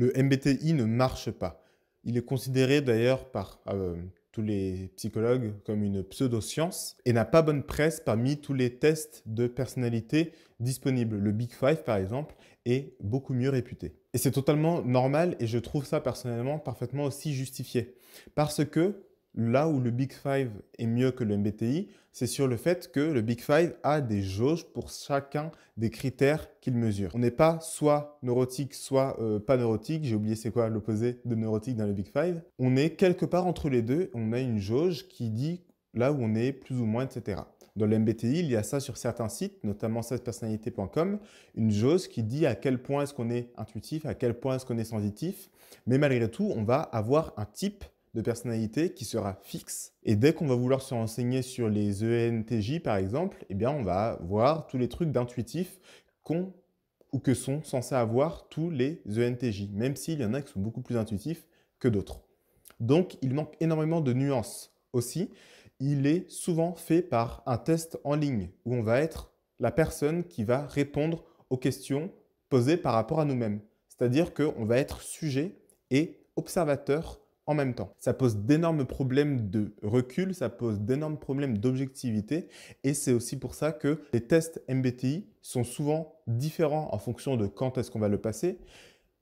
le MBTI ne marche pas. Il est considéré d'ailleurs par euh, tous les psychologues comme une pseudo-science et n'a pas bonne presse parmi tous les tests de personnalité disponibles. Le Big Five, par exemple, est beaucoup mieux réputé. Et c'est totalement normal et je trouve ça personnellement parfaitement aussi justifié. Parce que là où le Big Five est mieux que le MBTI, c'est sur le fait que le Big Five a des jauges pour chacun des critères qu'il mesure. On n'est pas soit neurotique, soit euh, pas neurotique. J'ai oublié c'est quoi l'opposé de neurotique dans le Big Five. On est quelque part entre les deux. On a une jauge qui dit là où on est plus ou moins, etc. Dans le MBTI, il y a ça sur certains sites, notamment 16 une jauge qui dit à quel point est-ce qu'on est intuitif, à quel point est-ce qu'on est sensitif. Mais malgré tout, on va avoir un type de personnalité qui sera fixe. Et dès qu'on va vouloir se renseigner sur les ENTJ par exemple, eh bien on va voir tous les trucs d'intuitif qu'on ou que sont censés avoir tous les ENTJ, même s'il y en a qui sont beaucoup plus intuitifs que d'autres. Donc il manque énormément de nuances aussi. Il est souvent fait par un test en ligne où on va être la personne qui va répondre aux questions posées par rapport à nous-mêmes. C'est-à-dire qu'on va être sujet et observateur en même temps. Ça pose d'énormes problèmes de recul, ça pose d'énormes problèmes d'objectivité et c'est aussi pour ça que les tests MBTI sont souvent différents en fonction de quand est-ce qu'on va le passer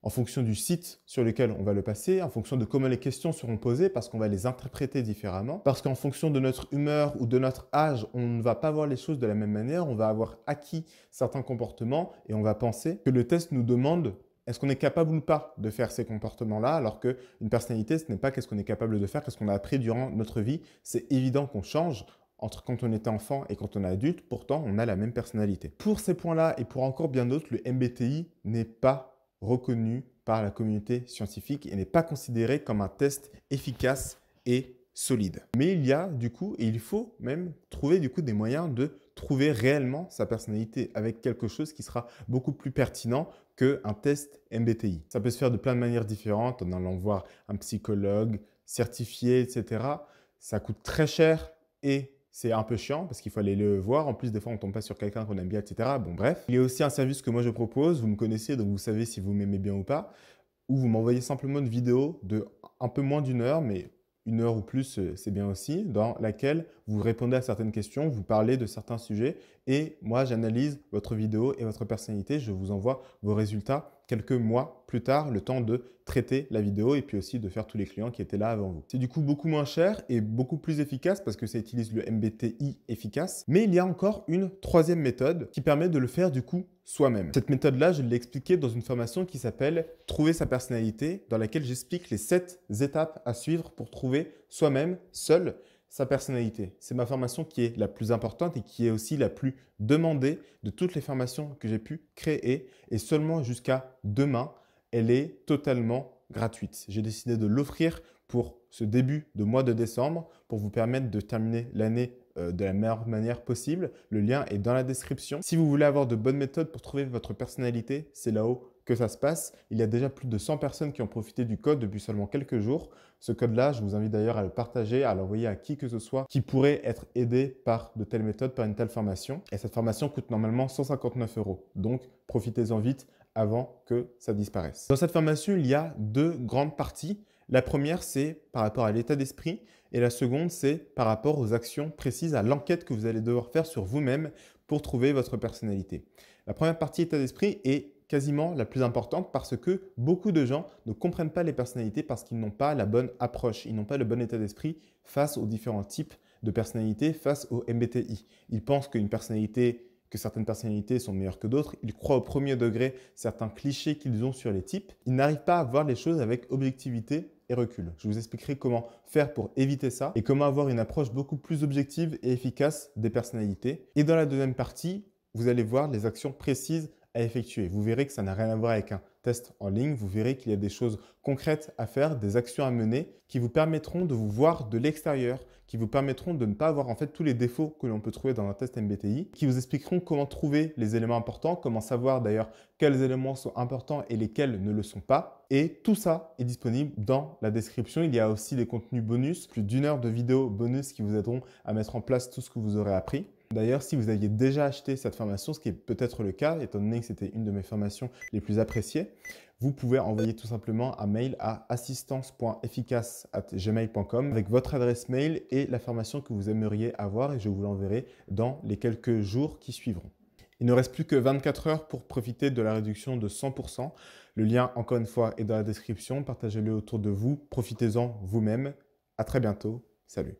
en fonction du site sur lequel on va le passer, en fonction de comment les questions seront posées, parce qu'on va les interpréter différemment, parce qu'en fonction de notre humeur ou de notre âge, on ne va pas voir les choses de la même manière, on va avoir acquis certains comportements et on va penser que le test nous demande est-ce qu'on est capable ou pas de faire ces comportements-là Alors qu'une personnalité, ce n'est pas qu'est-ce qu'on est capable de faire, qu'est-ce qu'on a appris durant notre vie. C'est évident qu'on change entre quand on était enfant et quand on est adulte, pourtant on a la même personnalité. Pour ces points-là et pour encore bien d'autres, le MBTI n'est pas reconnu par la communauté scientifique et n'est pas considéré comme un test efficace et solide. Mais il y a du coup, et il faut même trouver du coup des moyens de trouver réellement sa personnalité avec quelque chose qui sera beaucoup plus pertinent qu'un test MBTI. Ça peut se faire de plein de manières différentes, en allant voir un psychologue certifié, etc. Ça coûte très cher et c'est un peu chiant parce qu'il faut aller le voir. En plus, des fois, on tombe pas sur quelqu'un qu'on aime bien, etc. Bon, bref. Il y a aussi un service que moi je propose. Vous me connaissez, donc vous savez si vous m'aimez bien ou pas. Ou vous m'envoyez simplement une vidéo de un peu moins d'une heure, mais une heure ou plus, euh, c'est bien aussi, dans laquelle vous répondez à certaines questions, vous parlez de certains sujets et moi j'analyse votre vidéo et votre personnalité, je vous envoie vos résultats quelques mois plus tard, le temps de traiter la vidéo et puis aussi de faire tous les clients qui étaient là avant vous. C'est du coup beaucoup moins cher et beaucoup plus efficace parce que ça utilise le MBTI efficace. Mais il y a encore une troisième méthode qui permet de le faire du coup soi-même. Cette méthode-là, je l'ai expliquée dans une formation qui s'appelle Trouver sa personnalité, dans laquelle j'explique les sept étapes à suivre pour trouver soi-même, seul, sa personnalité. C'est ma formation qui est la plus importante et qui est aussi la plus demandée de toutes les formations que j'ai pu créer. Et seulement jusqu'à demain, elle est totalement gratuite. J'ai décidé de l'offrir pour ce début de mois de décembre pour vous permettre de terminer l'année euh, de la meilleure manière possible. Le lien est dans la description. Si vous voulez avoir de bonnes méthodes pour trouver votre personnalité, c'est là-haut que ça se passe. Il y a déjà plus de 100 personnes qui ont profité du code depuis seulement quelques jours. Ce code-là, je vous invite d'ailleurs à le partager, à l'envoyer à qui que ce soit qui pourrait être aidé par de telles méthodes, par une telle formation. Et cette formation coûte normalement 159 euros. Donc, profitez-en vite avant que ça disparaisse. Dans cette formation, il y a deux grandes parties. La première, c'est par rapport à l'état d'esprit et la seconde, c'est par rapport aux actions précises, à l'enquête que vous allez devoir faire sur vous-même pour trouver votre personnalité. La première partie état d'esprit est quasiment la plus importante parce que beaucoup de gens ne comprennent pas les personnalités parce qu'ils n'ont pas la bonne approche, ils n'ont pas le bon état d'esprit face aux différents types de personnalités, face au MBTI. Ils pensent qu'une personnalité que certaines personnalités sont meilleures que d'autres, ils croient au premier degré certains clichés qu'ils ont sur les types, ils n'arrivent pas à voir les choses avec objectivité et recul. Je vous expliquerai comment faire pour éviter ça et comment avoir une approche beaucoup plus objective et efficace des personnalités. Et dans la deuxième partie, vous allez voir les actions précises à effectuer. Vous verrez que ça n'a rien à voir avec un test en ligne, vous verrez qu'il y a des choses concrètes à faire, des actions à mener qui vous permettront de vous voir de l'extérieur, qui vous permettront de ne pas avoir en fait tous les défauts que l'on peut trouver dans un test MBTI, qui vous expliqueront comment trouver les éléments importants, comment savoir d'ailleurs quels éléments sont importants et lesquels ne le sont pas. Et tout ça est disponible dans la description. Il y a aussi des contenus bonus, plus d'une heure de vidéos bonus qui vous aideront à mettre en place tout ce que vous aurez appris. D'ailleurs, si vous aviez déjà acheté cette formation, ce qui est peut-être le cas, étant donné que c'était une de mes formations les plus appréciées, vous pouvez envoyer tout simplement un mail à assistance.efficace.gmail.com avec votre adresse mail et l'information que vous aimeriez avoir et je vous l'enverrai dans les quelques jours qui suivront. Il ne reste plus que 24 heures pour profiter de la réduction de 100%. Le lien, encore une fois, est dans la description. Partagez-le autour de vous. Profitez-en vous-même. À très bientôt. Salut.